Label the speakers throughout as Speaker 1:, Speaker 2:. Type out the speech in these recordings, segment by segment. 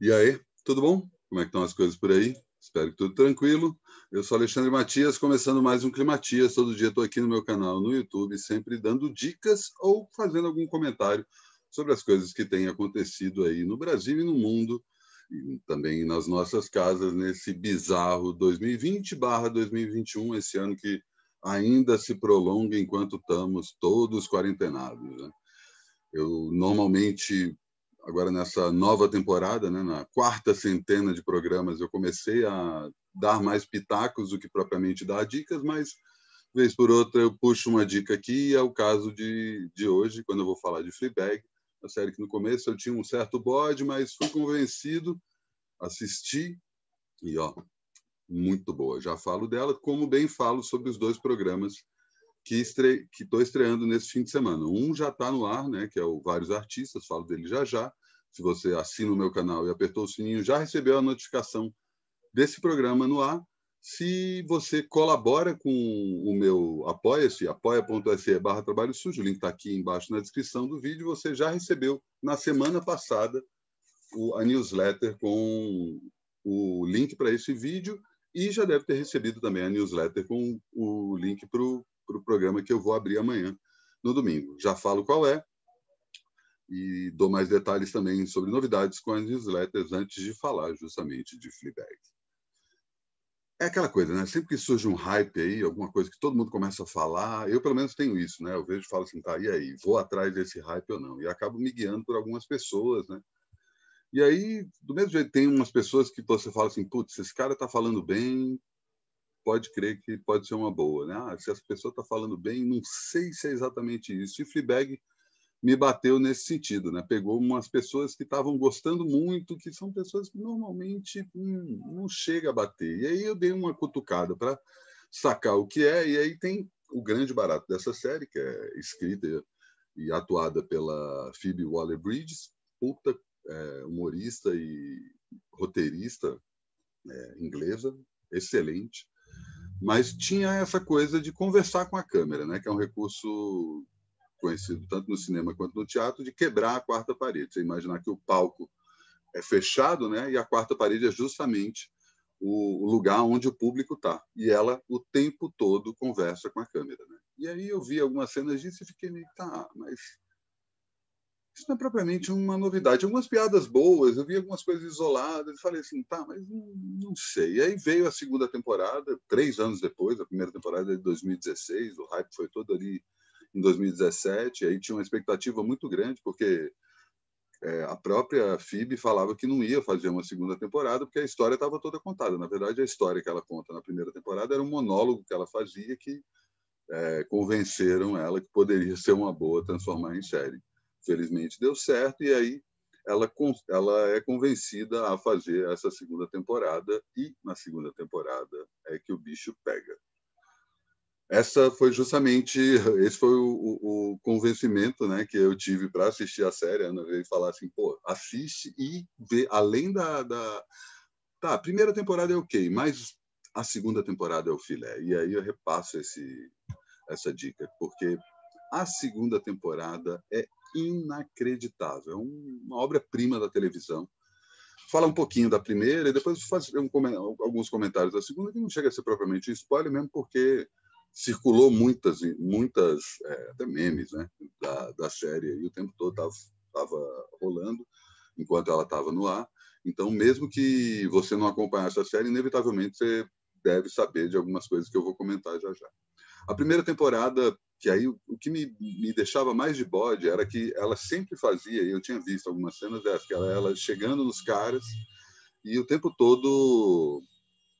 Speaker 1: E aí, tudo bom? Como é que estão as coisas por aí? Espero que tudo tranquilo. Eu sou Alexandre Matias, começando mais um Climatias. Todo dia estou aqui no meu canal no YouTube, sempre dando dicas ou fazendo algum comentário sobre as coisas que têm acontecido aí no Brasil e no mundo, e também nas nossas casas, nesse bizarro 2020/2021, esse ano que ainda se prolonga enquanto estamos todos quarentenados. Né? Eu normalmente agora nessa nova temporada, né, na quarta centena de programas, eu comecei a dar mais pitacos do que propriamente dar dicas, mas vez por outra eu puxo uma dica aqui, é o caso de, de hoje, quando eu vou falar de Fleabag, a série que no começo eu tinha um certo bode, mas fui convencido, assisti e ó, muito boa. Já falo dela, como bem falo sobre os dois programas que, estre... que estou estreando nesse fim de semana. Um já está no ar, né, que é o Vários Artistas, falo dele já já. Se você assina o meu canal e apertou o sininho, já recebeu a notificação desse programa no ar. Se você colabora com o meu apoia-se, apoia.se barra trabalho sujo, o link está aqui embaixo na descrição do vídeo, você já recebeu na semana passada o, a newsletter com o link para esse vídeo e já deve ter recebido também a newsletter com o link para o para o programa que eu vou abrir amanhã, no domingo. Já falo qual é e dou mais detalhes também sobre novidades com as newsletters antes de falar justamente de Fleabag. É aquela coisa, né? Sempre que surge um hype aí, alguma coisa que todo mundo começa a falar, eu pelo menos tenho isso, né? Eu vejo e falo assim, tá, e aí? Vou atrás desse hype ou não? E acabo me guiando por algumas pessoas, né? E aí, do mesmo jeito, tem umas pessoas que você fala assim, putz, esse cara tá falando bem, pode crer que pode ser uma boa, né? Ah, se as pessoas estão tá falando bem, não sei se é exatamente isso. E Fleabag me bateu nesse sentido, né? Pegou umas pessoas que estavam gostando muito, que são pessoas que normalmente hum, não chega a bater. E aí eu dei uma cutucada para sacar o que é. E aí tem o grande barato dessa série, que é escrita e atuada pela Phoebe Waller-Bridges, puta é, humorista e roteirista é, inglesa, excelente mas tinha essa coisa de conversar com a câmera, né? que é um recurso conhecido tanto no cinema quanto no teatro, de quebrar a quarta parede. Você imaginar que o palco é fechado né? e a quarta parede é justamente o lugar onde o público está. E ela, o tempo todo, conversa com a câmera. Né? E aí eu vi algumas cenas disso e fiquei meio, tá, mas isso não é propriamente uma novidade. Algumas piadas boas, eu vi algumas coisas isoladas, e falei assim, tá, mas não, não sei. E aí veio a segunda temporada, três anos depois, a primeira temporada é de 2016, o hype foi todo ali em 2017, aí tinha uma expectativa muito grande, porque é, a própria FIB falava que não ia fazer uma segunda temporada, porque a história estava toda contada. Na verdade, a história que ela conta na primeira temporada era um monólogo que ela fazia que é, convenceram ela que poderia ser uma boa transformar em série. Felizmente deu certo, e aí ela, ela é convencida a fazer essa segunda temporada, e na segunda temporada é que o bicho pega. Essa foi justamente, esse foi o, o, o convencimento né, que eu tive para assistir a série. e Ana veio falar assim, pô, assiste e vê, além da, da... Tá, a primeira temporada é ok, mas a segunda temporada é o filé. E aí eu repasso esse, essa dica, porque a segunda temporada é inacreditável, é uma obra-prima da televisão. Fala um pouquinho da primeira e depois faz um, alguns comentários da segunda, que não chega a ser propriamente um spoiler, mesmo porque circulou muitas, muitas é, até memes né, da, da série, e o tempo todo estava rolando, enquanto ela estava no ar. Então, mesmo que você não acompanhasse a série, inevitavelmente você deve saber de algumas coisas que eu vou comentar já já. A primeira temporada que aí o, que me, me, deixava mais de bode era que ela sempre fazia, eu tinha visto algumas cenas dessas, que ela, ela chegando nos caras e o tempo todo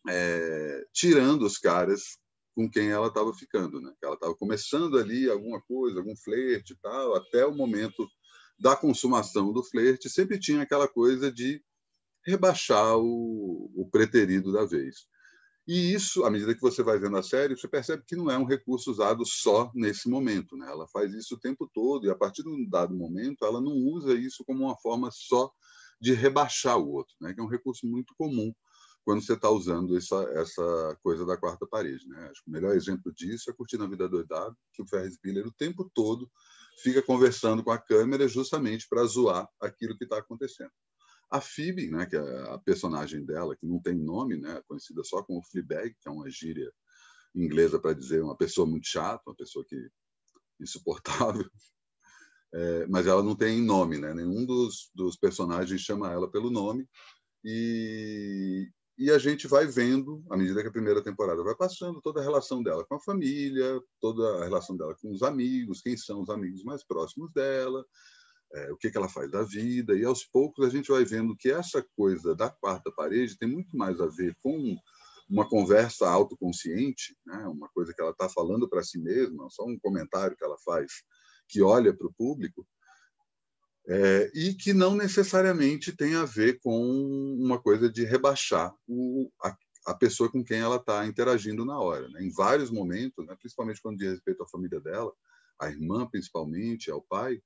Speaker 1: é, tirando os caras com quem ela estava ficando, né? Ela estava começando ali alguma coisa, algum flerte e tal, até o momento da consumação do flerte, sempre tinha aquela coisa de rebaixar o, o preterido da vez. E isso, à medida que você vai vendo a série, você percebe que não é um recurso usado só nesse momento. Né? Ela faz isso o tempo todo, e a partir de um dado momento, ela não usa isso como uma forma só de rebaixar o outro, né? que é um recurso muito comum quando você está usando essa, essa coisa da quarta parede. Né? Acho que o melhor exemplo disso é Curtindo a Vida Doidado, que o Ferris Bueller o tempo todo fica conversando com a câmera justamente para zoar aquilo que está acontecendo. A Phoebe, né, que é a personagem dela, que não tem nome, né, conhecida só como Fleabag, que é uma gíria inglesa para dizer uma pessoa muito chata, uma pessoa que insuportável. É, mas ela não tem nome, né? Nenhum dos, dos personagens chama ela pelo nome. E, e a gente vai vendo, à medida que a primeira temporada vai passando, toda a relação dela com a família, toda a relação dela com os amigos, quem são os amigos mais próximos dela, é, o que, que ela faz da vida, e aos poucos a gente vai vendo que essa coisa da quarta parede tem muito mais a ver com uma conversa autoconsciente, né? uma coisa que ela está falando para si mesma, só um comentário que ela faz, que olha para o público, é, e que não necessariamente tem a ver com uma coisa de rebaixar o, a, a, pessoa com quem ela está interagindo na hora. Né? Em vários momentos, né? principalmente quando diz respeito à família dela, à irmã principalmente, ao pai,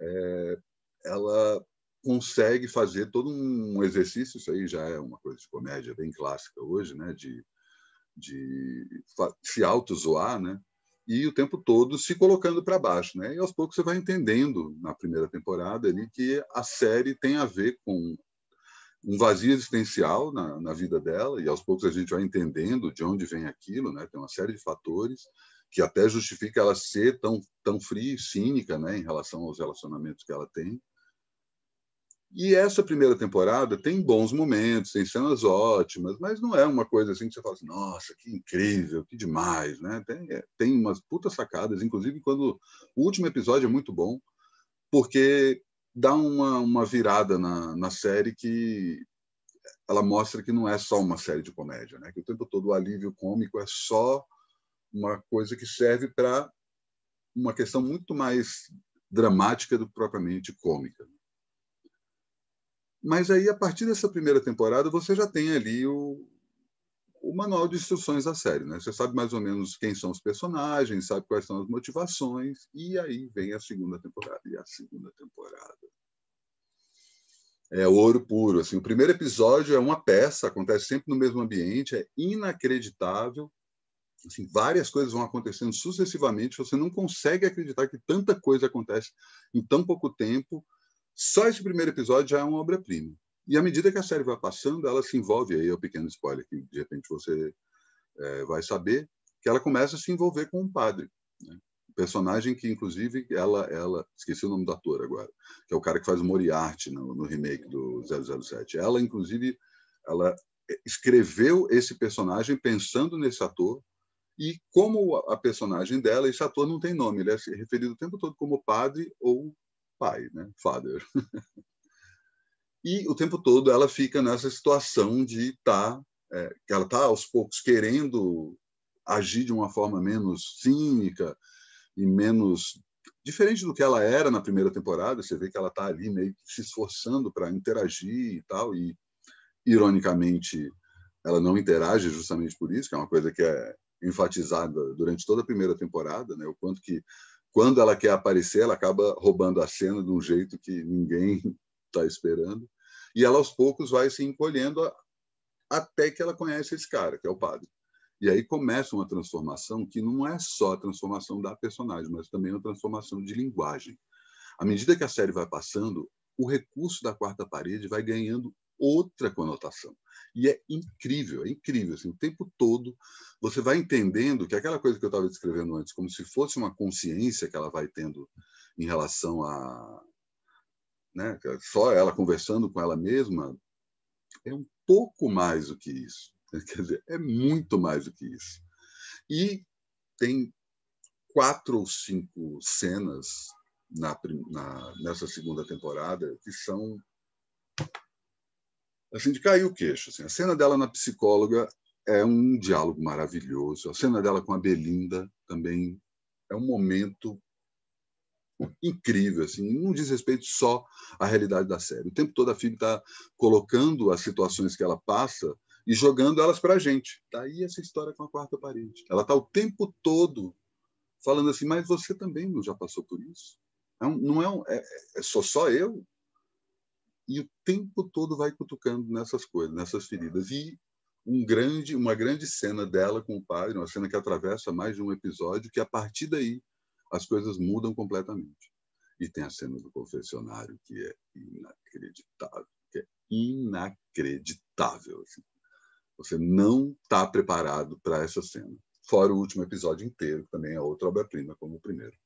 Speaker 1: é, ela consegue fazer todo um exercício, isso aí já é uma coisa de comédia bem clássica hoje, né? de, de se auto-zoar, né? e o tempo todo se colocando para baixo. Né? E aos poucos você vai entendendo, na primeira temporada, ali, que a série tem a ver com um vazio existencial na, na vida dela, e aos poucos a gente vai entendendo de onde vem aquilo, né? tem uma série de fatores, que até justifica ela ser tão, tão fria e cínica né, em relação aos relacionamentos que ela tem. E essa primeira temporada tem bons momentos, tem cenas ótimas, mas não é uma coisa assim que você fala assim, nossa, que incrível, que demais, né? Tem, é, tem umas putas sacadas, inclusive quando o último episódio é muito bom, porque dá uma, uma virada na, na série que ela mostra que não é só uma série de comédia, né? Que o tempo todo o alívio cômico é só uma coisa que serve para uma questão muito mais dramática do que propriamente cômica. Mas aí, a partir dessa primeira temporada, você já tem ali o, o manual de instruções da série. Né? Você sabe mais ou menos quem são os personagens, sabe quais são as motivações, e aí vem a segunda temporada. E a segunda temporada é ouro puro. Assim, o primeiro episódio é uma peça, acontece sempre no mesmo ambiente, é inacreditável, Assim, várias coisas vão acontecendo sucessivamente, você não consegue acreditar que tanta coisa acontece em tão pouco tempo. Só esse primeiro episódio já é uma obra-prima. E à medida que a série vai passando, ela se envolve aí, é o um pequeno spoiler que de repente você é, vai saber, que ela começa a se envolver com um padre. Né? personagem que, inclusive, ela, ela esqueci o nome do ator agora, que é o cara que faz o Moriarty no, no, remake do 007. Ela, inclusive, ela é, escreveu esse personagem pensando nesse ator e como a personagem dela, esse ator não tem nome, ele é referido o tempo todo como padre ou pai, né? Father. e o tempo todo ela fica nessa situação de estar, tá, é, que ela está aos poucos querendo agir de uma forma menos cínica e menos diferente do que ela era na primeira temporada. Você vê que ela está ali meio que se esforçando para interagir e tal, e ironicamente ela não interage justamente por isso, que é uma coisa que é enfatizada durante toda a primeira temporada, né? O quanto que quando ela quer aparecer, ela acaba roubando a cena de um jeito que ninguém está esperando. E ela aos poucos vai se encolhendo a, até que ela conhece esse cara, que é o padre. E aí começa uma transformação que não é só a transformação da personagem, mas também uma transformação de linguagem. À medida que a série vai passando, o recurso da quarta parede vai ganhando outra conotação. E é incrível, é incrível. Assim, o tempo todo você vai entendendo que aquela coisa que eu estava descrevendo antes, como se fosse uma consciência que ela vai tendo em relação a. Né, é só ela conversando com ela mesma, é um pouco mais do que isso. Né, quer dizer, é muito mais do que isso. E tem quatro ou cinco cenas na, na, nessa segunda temporada que são assim, de cair o queixo. Assim. A cena dela na psicóloga é um diálogo maravilhoso. A cena dela com a Belinda também é um momento incrível, assim, não diz respeito só à realidade da série. O tempo todo a FIB está colocando as situações que ela passa e jogando elas para a gente. Daí tá essa história com a quarta parede. Ela está o tempo todo falando assim, mas você também já passou por isso? Não, é não é, um, é, é só só eu? e o tempo todo vai cutucando nessas coisas, nessas feridas. E um grande, uma grande cena dela com o padre, uma cena que atravessa mais de um episódio, que a partir daí as coisas mudam completamente. E tem a cena do confessionário que é inacreditável, que é inacreditável. Assim. Você não está preparado para essa cena. Fora o último episódio inteiro, que também é outra obra-prima, como o primeiro.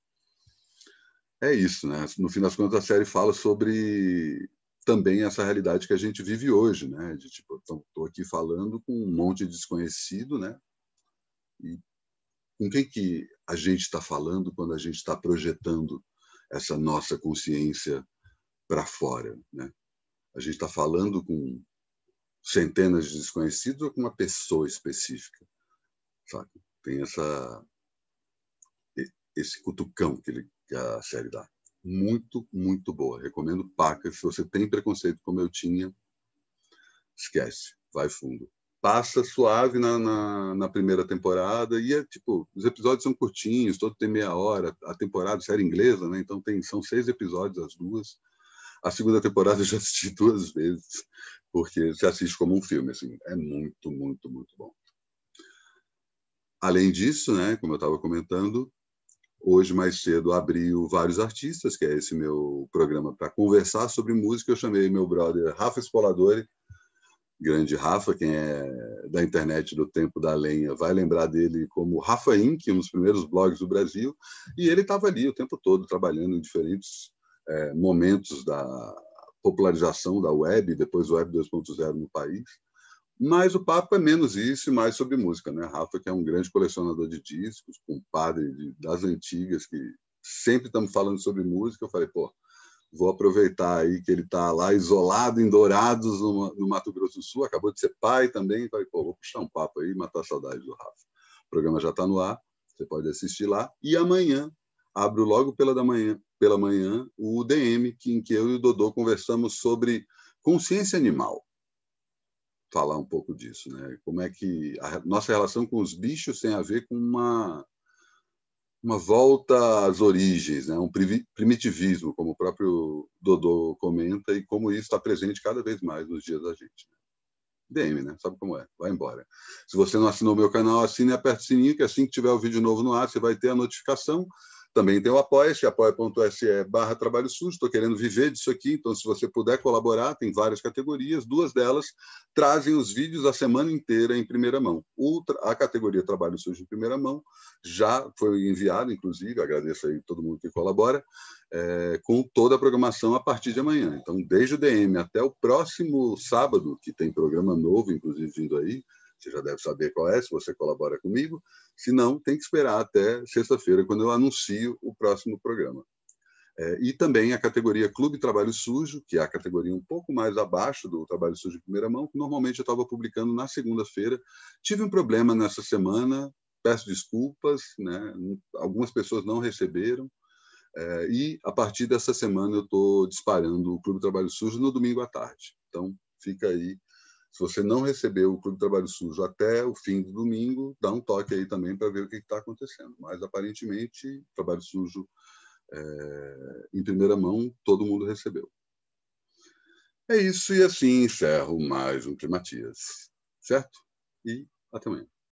Speaker 1: É isso, né? No fim das contas, a série fala sobre também essa realidade que a gente vive hoje, né? De tipo, estou aqui falando com um monte de desconhecido, né? E com quem que a gente está falando quando a gente está projetando essa nossa consciência para fora, né? A gente está falando com centenas de desconhecidos ou com uma pessoa específica, sabe? Tem essa esse cutucão que, ele, que a série dá muito, muito boa. Recomendo Pacas. Se você tem preconceito como eu tinha, esquece, vai fundo. Passa suave na, na, na, primeira temporada e é tipo, os episódios são curtinhos, todo tem meia hora. A temporada, série inglesa, né? Então tem, são seis episódios as duas. A segunda temporada eu já assisti duas vezes, porque se assiste como um filme, assim, é muito, muito, muito bom. Além disso, né, como eu estava comentando, Hoje, mais cedo, abriu Vários Artistas, que é esse meu programa para conversar sobre música. Eu chamei meu brother Rafa Espoladori, grande Rafa, quem é da internet do Tempo da Lenha, vai lembrar dele como Rafa Inc., um dos primeiros blogs do Brasil, e ele estava ali o tempo todo trabalhando em diferentes é, momentos da popularização da web, depois web 2.0 no país. Mas o papo é menos isso e mais sobre música. Né? Rafa, que é um grande colecionador de discos, compadre de, das antigas, que sempre estamos falando sobre música, eu falei, pô, vou aproveitar aí que ele está lá isolado em Dourados, no, no, Mato Grosso do Sul, acabou de ser pai também, falei, pô, vou puxar um papo aí e matar a saudade do Rafa. O programa já está no ar, você pode assistir lá. E amanhã, abro logo pela, da manhã, pela manhã o DM, que, em que eu e o Dodô conversamos sobre consciência animal falar um pouco disso, né? Como é que a nossa relação com os bichos tem a ver com uma uma volta às origens, né? um primitivismo, como o próprio Dodô comenta, e como isso está presente cada vez mais nos dias da gente. Né? DM, né? Sabe como é? Vai embora. Se você não assinou o meu canal, assine e aperte o sininho, que assim que tiver o vídeo novo no ar, você vai ter a notificação. Também tem o apoia-se, apoia.se barra trabalho sujo. Estou querendo viver disso aqui, então se você puder colaborar, tem várias categorias. Duas delas trazem os vídeos a semana inteira em primeira mão. O, a categoria Trabalho Sujo em primeira mão já foi enviada, inclusive, agradeço aí todo mundo que colabora, é, com toda a programação a partir de amanhã. Então, desde o DM até o próximo sábado, que tem programa novo, inclusive, vindo aí, você já deve saber qual é, se você colabora comigo. Se não, tem que esperar até sexta-feira, quando eu anuncio o próximo programa. É, e também a categoria Clube Trabalho Sujo, que é a categoria um pouco mais abaixo do Trabalho Sujo em Primeira Mão, que normalmente eu estava publicando na segunda-feira. Tive um problema nessa semana, peço desculpas, né? algumas pessoas não receberam. É, e a partir dessa semana eu estou disparando o Clube Trabalho Sujo no domingo à tarde. Então fica aí se você não recebeu o Clube Trabalho Sujo até o fim do domingo, dá um toque aí também para ver o que está acontecendo. Mas, aparentemente, Trabalho Sujo é, em primeira mão, todo mundo recebeu. É isso, e assim encerro mais um Primatias, certo? E até amanhã.